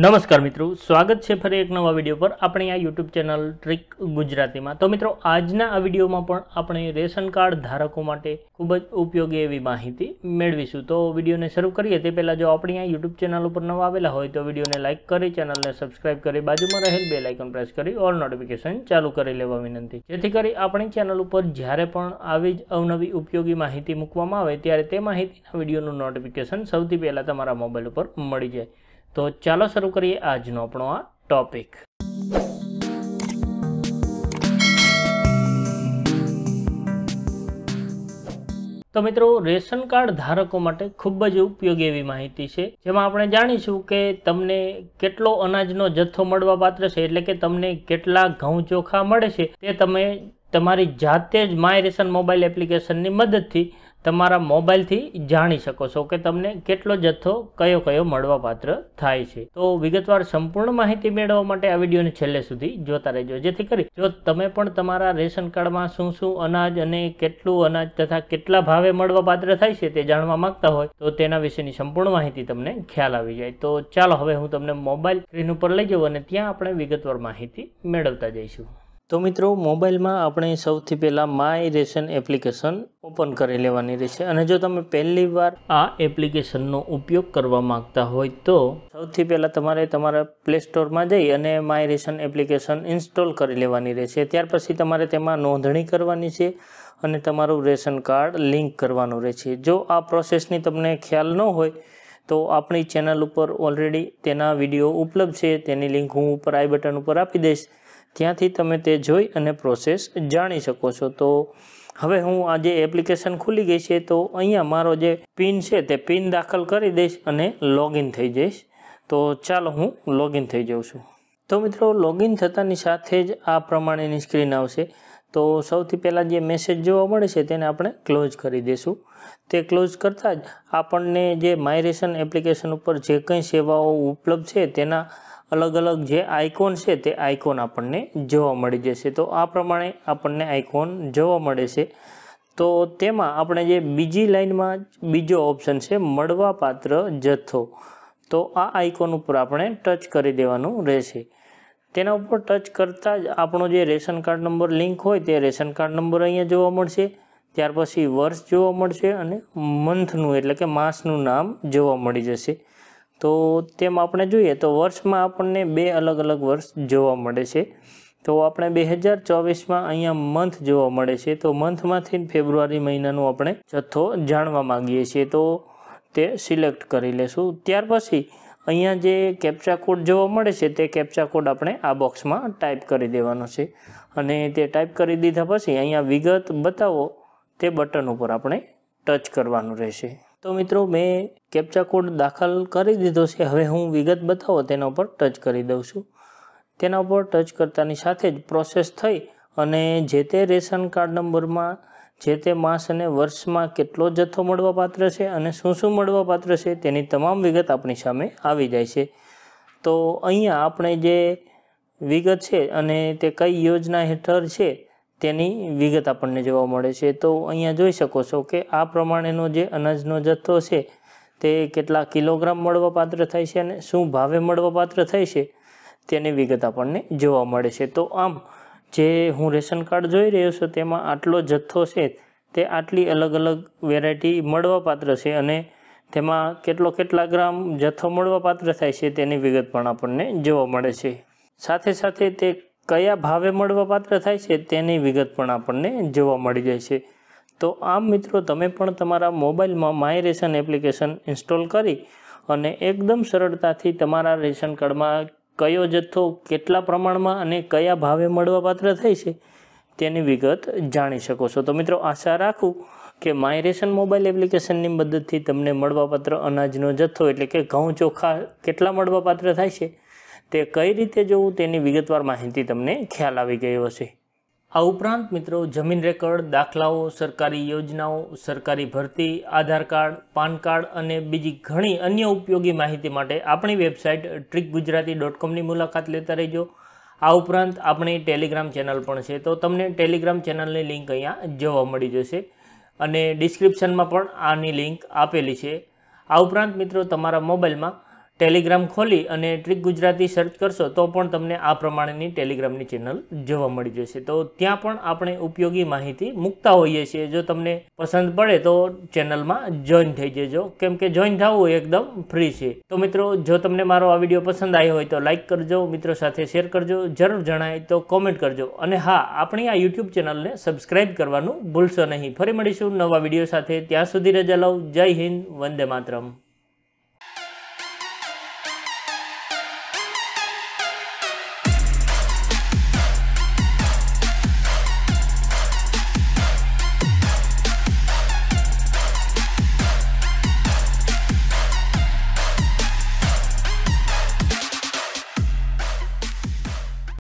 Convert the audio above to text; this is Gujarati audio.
નમસ્કાર મિત્રો સ્વાગત છે ફરી એક નવા વિડીયો પર આપણે આ યુટ્યુબ ચેનલ ટ્રીક ગુજરાતીમાં તો મિત્રો આજના આ વિડીયોમાં પણ આપણે રેશન કાર્ડ ધારકો માટે ખૂબ જ ઉપયોગી એવી માહિતી મેળવીશું તો વિડીયોને શરૂ કરીએ તે પહેલાં જો આપણી આ યુટ્યુબ ચેનલ ઉપર નવા આવેલા હોય તો વિડીયોને લાઇક કરી ચેનલને સબસ્ક્રાઇબ કરી બાજુમાં રહેલ બે લાઇકન પ્રેસ કરી ઓલ નોટિફિકેશન ચાલુ કરી લેવા વિનંતી જેથી કરી આપણી ચેનલ ઉપર જ્યારે પણ આવી જ અવનવી ઉપયોગી માહિતી મૂકવામાં આવે ત્યારે તે માહિતીના વિડીયોનું નોટિફિકેશન સૌથી પહેલાં તમારા મોબાઈલ ઉપર મળી જાય તો ચાલો શરૂ કરીએ આજનો આપણો આ ટોપિક તો મિત્રો રેશન કાર્ડ ધારકો માટે ખૂબ જ ઉપયોગી એવી માહિતી છે જેમાં આપણે જાણીશું કે તમને કેટલો અનાજનો જથ્થો મળવા પાત્ર છે એટલે કે તમને કેટલા ઘઉં ચોખા મળે છે તે તમે તમારી જાતે જ માય રેશન મોબાઈલ એપ્લિકેશનની મદદથી તમારા મોબાઈલથી જાણી શકો છો કે તમને કેટલો જથ્થો કયો કયો મળવાપાત્ર થાય છે તો વિગતવાર સંપૂર્ણ માહિતી મેળવવા માટે આ વિડીયોને છેલ્લે સુધી જોતા રહેજો જેથી કરી જો તમે પણ તમારા રેશન કાર્ડમાં શું શું અનાજ અને કેટલું અનાજ તથા કેટલા ભાવે મળવાપાત્ર થાય છે તે જાણવા માંગતા હોય તો તેના વિશેની સંપૂર્ણ માહિતી તમને ખ્યાલ આવી જાય તો ચાલો હવે હું તમને મોબાઈલ સ્ક્રીન ઉપર લઈ જાઉં અને ત્યાં આપણે વિગતવાર માહિતી મેળવતા જઈશું તો મિત્રો મોબાઈલમાં આપણે સૌથી પહેલાં માય રેશન એપ્લિકેશન ઓપન કરી લેવાની રહેશે અને જો તમે પહેલી વાર આ એપ્લિકેશનનો ઉપયોગ કરવા માંગતા હોય તો સૌથી પહેલાં તમારે તમારા પ્લે સ્ટોરમાં જઈ અને માય રેશન એપ્લિકેશન ઇન્સ્ટોલ કરી લેવાની રહેશે ત્યાર પછી તમારે તેમાં નોંધણી કરવાની છે અને તમારું રેશન કાર્ડ લિંક કરવાનું રહેશે જો આ પ્રોસેસની તમને ખ્યાલ ન હોય તો આપણી ચેનલ ઉપર ઓલરેડી તેના વિડીયો ઉપલબ્ધ છે તેની લિંક હું ઉપર આઈ બટન ઉપર આપી દઈશ ત્યાંથી તમે તે જોઈ અને પ્રોસેસ જાણી શકો છો તો હવે હું આ જે એપ્લિકેશન ખુલી ગઈ છે તો અહીંયા મારો જે પિન છે તે પિન દાખલ કરી દઈશ અને લોગિન થઈ જઈશ તો ચાલો હું લોગિન થઈ જાઉં છું તો મિત્રો લોગિન થતાની સાથે જ આ પ્રમાણેની સ્ક્રીન આવશે તો સૌથી પહેલાં જે મેસેજ જોવા મળે છે તેને આપણે ક્લોઝ કરી દઈશું તે ક્લોઝ કરતાં જ આપણને જે માયરેશન એપ્લિકેશન ઉપર જે કંઈ સેવાઓ ઉપલબ્ધ છે તેના અલગ અલગ જે આઇકોન છે તે આઇકોન આપણને જોવા મળી જશે તો આ પ્રમાણે આપણને આઇકોન જોવા મળે છે તો તેમાં આપણે જે બીજી લાઇનમાં બીજો ઓપ્શન છે મળવાપાત્ર જથ્થો તો આ આઇકોન ઉપર આપણે ટચ કરી દેવાનું રહેશે તેના ઉપર ટચ કરતાં જ આપણો જે રેશન કાર્ડ નંબર લિંક હોય તે રેશન કાર્ડ નંબર અહીંયા જોવા મળશે ત્યાર પછી વર્ષ જોવા મળશે અને મંથનું એટલે કે માસનું નામ જોવા મળી જશે તો તેમ આપણે જોઈએ તો વર્ષમાં આપણને બે અલગ અલગ વર્ષ જોવા મળે છે તો આપણે બે હજાર ચોવીસમાં અહીંયા મંથ જોવા મળે છે તો મંથમાંથી ફેબ્રુઆરી મહિનાનો આપણે જથ્થો જાણવા માગીએ છીએ તો તે સિલેક્ટ કરી લેશું ત્યાર પછી અહીંયા જે કેપ્ચા કોડ જોવા મળે છે તે કેપ્ચા કોડ આપણે આ બોક્સમાં ટાઈપ કરી દેવાનો છે અને તે ટાઈપ કરી દીધા પછી અહીંયા વિગત બતાવો તે બટન ઉપર આપણે ટચ કરવાનું રહેશે તો મિત્રો મેં કેપ્ચા કોડ દાખલ કરી દીધો છે હવે હું વિગત બતાવો તેના ઉપર ટચ કરી દઉં છું તેના ઉપર ટચ કરતાની સાથે જ પ્રોસેસ થઈ અને જે તે રેશન કાર્ડ નંબરમાં જે તે માસ અને વર્ષમાં કેટલો જથ્થો મળવા પાત્ર છે અને શું શું મળવા પાત્ર છે તેની તમામ વિગત આપણી સામે આવી જાય છે તો અહીંયા આપણે જે વિગત છે અને તે કઈ યોજના હેઠળ છે તેની વિગત આપણને જોવા મળે છે તો અહીંયા જોઈ શકો છો કે આ પ્રમાણેનો જે અનાજનો જથ્થો છે તે કેટલા કિલોગ્રામ મળવા પાત્ર થાય છે અને શું ભાવે મળવા પાત્ર થાય છે તેની વિગત આપણને જોવા મળે છે તો આમ જે હું રેશન કાર્ડ જોઈ રહ્યો છું તેમાં આટલો જથ્થો છે તે આટલી અલગ અલગ વેરાયટી મળવાપાત્ર છે અને તેમાં કેટલો કેટલા ગ્રામ જથ્થો મળવાપાત્ર થાય છે તેની વિગત પણ આપણને જોવા મળે છે સાથે સાથે તે કયા ભાવે મળવાપાત્ર થાય છે તેની વિગત પણ આપણને જોવા મળી જાય છે તો આમ મિત્રો તમે પણ તમારા મોબાઈલમાં માય રેશન એપ્લિકેશન ઇન્સ્ટોલ કરી અને એકદમ સરળતાથી તમારા રેશન કાર્ડમાં કયો જથ્થો કેટલા પ્રમાણમાં અને કયા ભાવે મળવાપાત્ર થાય છે તેની વિગત જાણી શકો છો તો મિત્રો આશા રાખું કે માય રેશન મોબાઈલ એપ્લિકેશનની મદદથી તમને મળવાપાત્ર અનાજનો જથ્થો એટલે કે ઘઉં ચોખા કેટલા મળવાપાત્ર થાય છે તે કઈ રીતે જોવું તેની વિગતવાર માહિતી તમને ખ્યાલ આવી ગયો હશે આ ઉપરાંત મિત્રો જમીન રેકર્ડ દાખલાઓ સરકારી યોજનાઓ સરકારી ભરતી આધાર કાર્ડ પાન કાર્ડ અને બીજી ઘણી અન્ય ઉપયોગી માહિતી માટે આપણી વેબસાઇટ ટ્રીક ગુજરાતી ડોટ કોમની મુલાકાત લેતા રહેજો આ ઉપરાંત આપણી ટેલિગ્રામ ચેનલ પણ છે તો તમને ટેલિગ્રામ ચેનલની લિંક અહીંયા જોવા મળી જશે અને ડિસ્ક્રિપ્શનમાં પણ આની લિંક આપેલી છે આ ઉપરાંત મિત્રો તમારા મોબાઈલમાં ટેલિગ્રામ ખોલી અને ટ્રીક ગુજરાતી સર્ચ કરશો તો પણ તમને આ પ્રમાણેની ટેલિગ્રામની ચેનલ જોવા મળી જશે તો ત્યાં પણ આપણે ઉપયોગી માહિતી મૂકતા હોઈએ છીએ જો તમને પસંદ પડે તો ચેનલમાં જોઈન થઈ જજો કેમ કે જોઈન થવું એકદમ ફ્રી છે તો મિત્રો જો તમને મારો આ વિડીયો પસંદ આવ્યો હોય તો લાઇક કરજો મિત્રો સાથે શેર કરજો જરૂર જણાય તો કોમેન્ટ કરજો અને હા આપણી આ યુટ્યુબ ચેનલને સબસ્ક્રાઇબ કરવાનું ભૂલશો નહીં ફરી મળીશું નવા વિડીયો સાથે ત્યાં સુધી રજા લઉં જય હિન્દ વંદે માતરમ